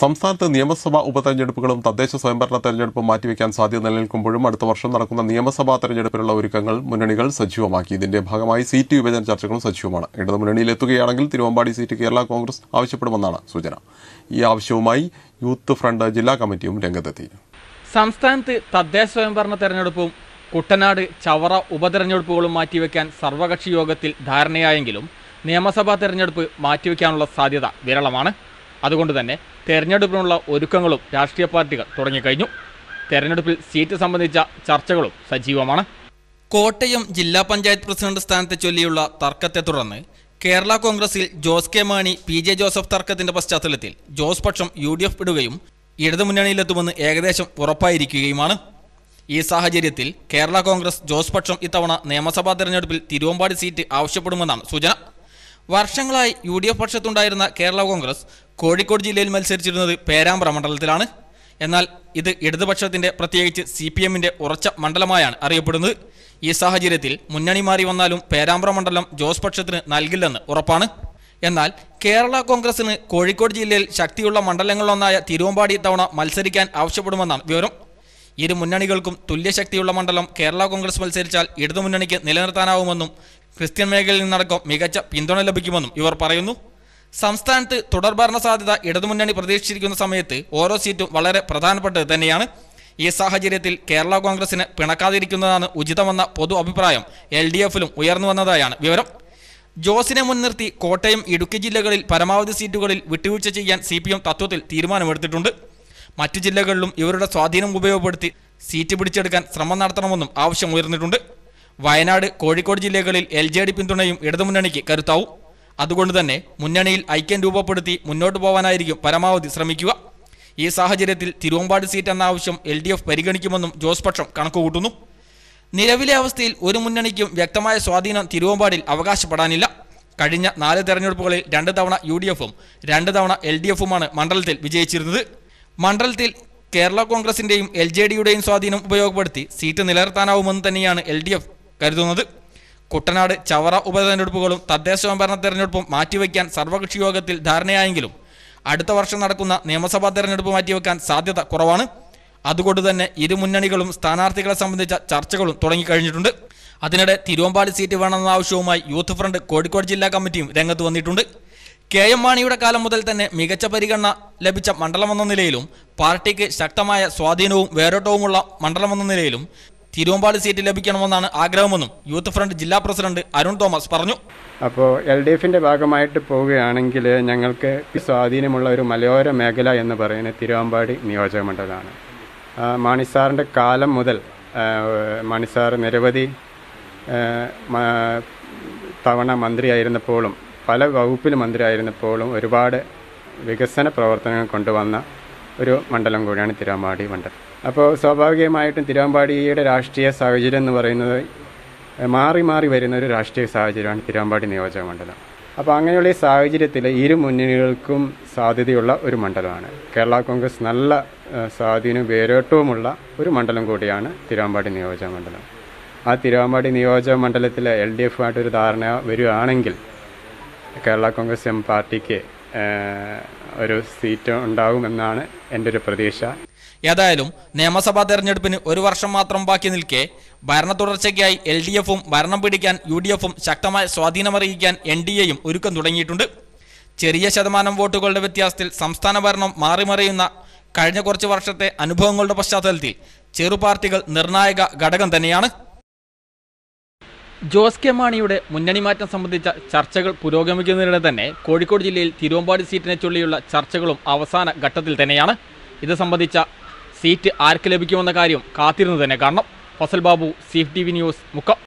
സംസ്ഥാനത്ത് നിയമസഭാ ഉപതെരഞ്ഞെടുപ്പുകളും തദ്ദേശ സ്വയംഭരണ തെരഞ്ഞെടുപ്പും മാറ്റിവെക്കാൻ സാധ്യത നിലനിൽക്കുമ്പോഴും അടുത്ത വർഷം നടക്കുന്ന നിയമസഭാ തെരഞ്ഞെടുപ്പിനുള്ള ഒരുക്കങ്ങൾ മുന്നണികൾ സജീവമാക്കി ഇതിന്റെ ഭാഗമായി സീറ്റ് വിഭജന ചർച്ചകളും സജീവമാണ് ഇടതു മുന്നണിയിൽ എത്തുകയാണെങ്കിൽ തിരുവമ്പാടി സീറ്റ് കേരള കോൺഗ്രസ് ആവശ്യപ്പെടുമെന്നാണ് സൂചന ഈ ആവശ്യവുമായി യൂത്ത് ഫ്രണ്ട് ജില്ലാ കമ്മിറ്റിയും രംഗത്തെത്തി സംസ്ഥാനത്ത് തദ്ദേശ സ്വയംഭരണ തെരഞ്ഞെടുപ്പും കുട്ടനാട് ചവറ ഉപതെരഞ്ഞെടുപ്പുകളും മാറ്റിവെക്കാൻ സർവകക്ഷി യോഗത്തിൽ ധാരണയായെങ്കിലും നിയമസഭാ തെരഞ്ഞെടുപ്പ് മാറ്റിവെക്കാനുള്ള സാധ്യത വിരളമാണ് അതുകൊണ്ട് തന്നെ തെരഞ്ഞെടുപ്പിനുള്ള ഒരുക്കങ്ങളും രാഷ്ട്രീയ പാർട്ടികൾ തുടങ്ങിക്കഴിഞ്ഞു തെരഞ്ഞെടുപ്പിൽ സീറ്റ് സംബന്ധിച്ച ചർച്ചകളും സജീവമാണ് കോട്ടയം ജില്ലാ പഞ്ചായത്ത് പ്രസിഡന്റ് സ്ഥാനത്തെ ചൊല്ലിയുള്ള തർക്കത്തെ തുടർന്ന് കേരള കോൺഗ്രസിൽ Jose K Mani P J Joseph തർക്കത്തിന്റെ പശ്ചാത്തലത്തിൽ ജോസ് പക്ഷം യു ഡി എഫ് വിടുകയും ഇടതുമുന്നണിയിലെത്തുമെന്ന് ഏകദേശം ഉറപ്പായിരിക്കുകയുമാണ് ഈ സാഹചര്യത്തിൽ കേരള കോൺഗ്രസ് ജോസ് പക്ഷം ഇത്തവണ നിയമസഭാ തെരഞ്ഞെടുപ്പിൽ തിരുവമ്പാടി സീറ്റ് ആവശ്യപ്പെടുമെന്നാണ് സൂചന വർഷങ്ങളായി യു ഡി എഫ് പക്ഷത്തുണ്ടായിരുന്ന കേരള കോൺഗ്രസ് കോഴിക്കോട് ജില്ലയിൽ മത്സരിച്ചിരുന്നത് പേരാമ്പ്ര മണ്ഡലത്തിലാണ് എന്നാൽ ഇത് ഇടതുപക്ഷത്തിൻ്റെ പ്രത്യേകിച്ച് സി പി എമ്മിൻ്റെ ഉറച്ച മണ്ഡലമായാണ് അറിയപ്പെടുന്നത് ഈ സാഹചര്യത്തിൽ മുന്നണി മാറി വന്നാലും പേരാമ്പ്ര മണ്ഡലം ജോസ് പക്ഷത്തിന് നൽകില്ലെന്ന് ഉറപ്പാണ് എന്നാൽ കേരള കോൺഗ്രസിന് കോഴിക്കോട് ജില്ലയിൽ ശക്തിയുള്ള മണ്ഡലങ്ങളിലൊന്നായ തിരുവമ്പാടി തവണ മത്സരിക്കാൻ ആവശ്യപ്പെടുമെന്നാണ് വിവരം ഇരു മുന്നണികൾക്കും തുല്യശക്തിയുള്ള മണ്ഡലം കേരള കോൺഗ്രസ് മത്സരിച്ചാൽ ഇടതുമുന്നണിക്ക് നിലനിർത്താനാവുമെന്നും ക്രിസ്ത്യൻ മേഖലയിൽ നിന്നടക്കം മികച്ച പിന്തുണ ലഭിക്കുമെന്നും ഇവർ പറയുന്നു സംസ്ഥാനത്ത് തുടർ ഭരണ സാധ്യത ഇടതുമുന്നണി പ്രതീക്ഷിച്ചിരിക്കുന്ന സമയത്ത് ഓരോ സീറ്റും വളരെ പ്രധാനപ്പെട്ടത് തന്നെയാണ് ഈ സാഹചര്യത്തിൽ കേരള കോൺഗ്രസിന് പിണക്കാതിരിക്കുന്നതാണ് ഉചിതമെന്ന പൊതു അഭിപ്രായം എൽ ഡി എഫിലും ഉയർന്നു വന്നതായാണ് വിവരം ജോസിനെ മുൻനിർത്തി കോട്ടയം ഇടുക്കി ജില്ലകളിൽ പരമാവധി സീറ്റുകളിൽ വിട്ടുവീഴ്ച ചെയ്യാൻ സി തത്വത്തിൽ തീരുമാനമെടുത്തിട്ടുണ്ട് മറ്റു ജില്ലകളിലും ഇവരുടെ സ്വാധീനം ഉപയോഗപ്പെടുത്തി സീറ്റ് പിടിച്ചെടുക്കാൻ ശ്രമം നടത്തണമെന്നും ആവശ്യം ഉയർന്നിട്ടുണ്ട് വയനാട് കോഴിക്കോട് ജില്ലകളിൽ എൽ ജെ ഡി പിന്തുണയും ഇടതുമുന്നണിക്ക് കരുത്താവും അതുകൊണ്ട് തന്നെ മുന്നണിയിൽ ഐക്യം രൂപപ്പെടുത്തി മുന്നോട്ട് പോകാനായിരിക്കും പരമാവധി ശ്രമിക്കുക ഈ സാഹചര്യത്തിൽ തിരുവമ്പാട് സീറ്റ് എന്ന ആവശ്യം എൽ ഡി എഫ് പരിഗണിക്കുമെന്നും ജോസ് പക്ഷം കണക്കുകൂട്ടുന്നു നിലവിലെ അവസ്ഥയിൽ ഒരു മുന്നണിക്കും വ്യക്തമായ സ്വാധീനം തിരുവമ്പാടിൽ അവകാശപ്പെടാനില്ല കഴിഞ്ഞ നാല് തെരഞ്ഞെടുപ്പുകളിൽ രണ്ട് തവണ യു ഡി എഫും രണ്ട് തവണ എൽ ഡി എഫുമാണ് മണ്ഡലത്തിൽ വിജയിച്ചിരുന്നത് മണ്ഡലത്തിൽ കേരള കോൺഗ്രസിന്റെയും എൽ ജെ ഡിയുടെയും സ്വാധീനം ഉപയോഗപ്പെടുത്തി സീറ്റ് നിലനിർത്താനാവുമെന്ന് തന്നെയാണ് എൽ ഡി എഫ് കരുതുന്നത് കുട്ടനാട് ചവറ ഉപതെരഞ്ഞെടുപ്പുകളും തദ്ദേശ സ്വയംഭരണ തെരഞ്ഞെടുപ്പും മാറ്റിവെക്കാൻ സർവകക്ഷി യോഗത്തിൽ ധാരണയായെങ്കിലും അടുത്ത വർഷം നടക്കുന്ന നിയമസഭാ തെരഞ്ഞെടുപ്പ് മാറ്റിവെക്കാൻ സാധ്യത കുറവാണ് അതുകൊണ്ട് തന്നെ ഇരുമുന്നണികളും മുന്നണികളും സ്ഥാനാർത്ഥികളെ സംബന്ധിച്ച ചർച്ചകളും തുടങ്ങിക്കഴിഞ്ഞിട്ടുണ്ട് അതിനിടെ തിരുവമ്പാടി സീറ്റ് വേണമെന്ന ആവശ്യവുമായി യൂത്ത് ഫ്രണ്ട് കോഴിക്കോട് ജില്ലാ കമ്മിറ്റിയും രംഗത്ത് വന്നിട്ടുണ്ട് കെ എം മാണിയുടെ കാലം മുതൽ തന്നെ മികച്ച പരിഗണന ലഭിച്ച മണ്ഡലമെന്ന നിലയിലും പാർട്ടിക്ക് ശക്തമായ സ്വാധീനവും വേരോട്ടവുമുള്ള മണ്ഡലമെന്ന നിലയിലും തിരുവമ്പാട് സീറ്റ് ലഭിക്കണമെന്നാണ് ആഗ്രഹമെന്നും യൂത്ത് ഫ്രണ്ട് ജില്ലാ പ്രസിഡന്റ് അരുൺ തോമസ് പറഞ്ഞു അപ്പോൾ എൽ ഡി എഫിൻ്റെ ഭാഗമായിട്ട് പോവുകയാണെങ്കിൽ ഞങ്ങൾക്ക് സ്വാധീനമുള്ള ഒരു മലയോര മേഖല എന്ന് പറയുന്നത് തിരുവമ്പാടി നിയോജക മണ്ഡലമാണ് മാണിസാറിൻ്റെ കാലം മുതൽ മണിസാർ നിരവധി തവണ മന്ത്രിയായിരുന്നപ്പോഴും പല വകുപ്പിൽ മന്ത്രിയായിരുന്നപ്പോഴും ഒരുപാട് വികസന പ്രവർത്തനങ്ങൾ കൊണ്ടുവന്ന ഒരു മണ്ഡലം കൂടിയാണ് തിരുവമ്പാടി മണ്ഡലം അപ്പോൾ സ്വാഭാവികമായിട്ടും തിരുവമ്പാടിയുടെ രാഷ്ട്രീയ സാഹചര്യം എന്ന് പറയുന്നത് മാറി മാറി വരുന്ന ഒരു രാഷ്ട്രീയ സാഹചര്യമാണ് തിരുവമ്പാടി നിയോജക മണ്ഡലം അപ്പോൾ അങ്ങനെയുള്ള ഈ സാഹചര്യത്തിൽ ഇരു മുന്നണികൾക്കും സാധ്യതയുള്ള ഒരു മണ്ഡലമാണ് കേരള കോൺഗ്രസ് നല്ല സ്വാധീനവും വേരോട്ടവുമുള്ള ഒരു മണ്ഡലം കൂടിയാണ് തിരുവമ്പാടി നിയോജക മണ്ഡലം ആ തിരുവമ്പാടി നിയോജക മണ്ഡലത്തിൽ എൽ ഡി എഫുമായിട്ടൊരു ധാരണ വരികയാണെങ്കിൽ കേരള കോൺഗ്രസ് എം പാർട്ടിക്ക് ഒരു സീറ്റ് ഉണ്ടാകുമെന്നാണ് എൻ്റെ ഒരു പ്രതീക്ഷ ഏതായാലും നിയമസഭാ തെരഞ്ഞെടുപ്പിന് ഒരു വർഷം മാത്രം ബാക്കി നിൽക്കെ ഭരണ തുടർച്ചയ്ക്കായി എൽ ഡി എഫും ഭരണം പിടിക്കാൻ യു ഡി എഫും ശക്തമായ സ്വാധീനമറിയിക്കാൻ എൻ ഡി എയും ഒരുക്കം തുടങ്ങിയിട്ടുണ്ട് ചെറിയ ശതമാനം വോട്ടുകളുടെ വ്യത്യാസത്തിൽ സംസ്ഥാന ഭരണം മാറിമറിയുന്ന കഴിഞ്ഞ കുറച്ച് വർഷത്തെ അനുഭവങ്ങളുടെ പശ്ചാത്തലത്തിൽ ചെറുപാർട്ടികൾ നിർണായക ഘടകം തന്നെയാണ് ജോസ് കെ മാണിയുടെ മുന്നണി മാറ്റം സംബന്ധിച്ച ചർച്ചകൾ പുരോഗമിക്കുന്നതിനിടെ തന്നെ കോഴിക്കോട് ജില്ലയിൽ തിരുവമ്പാടി സീറ്റിനെ ചൊല്ലിയുള്ള ചർച്ചകളും അവസാന ഘട്ടത്തിൽ തന്നെയാണ് ഇത് സംബന്ധിച്ച സീറ്റ് ആർക്ക് ലഭിക്കുമെന്ന കാര്യം കാത്തിരുന്നു തന്നെ കാണണം ഫസൽ ബാബു സീഫ് ടി വി ന്യൂസ് മുക്കം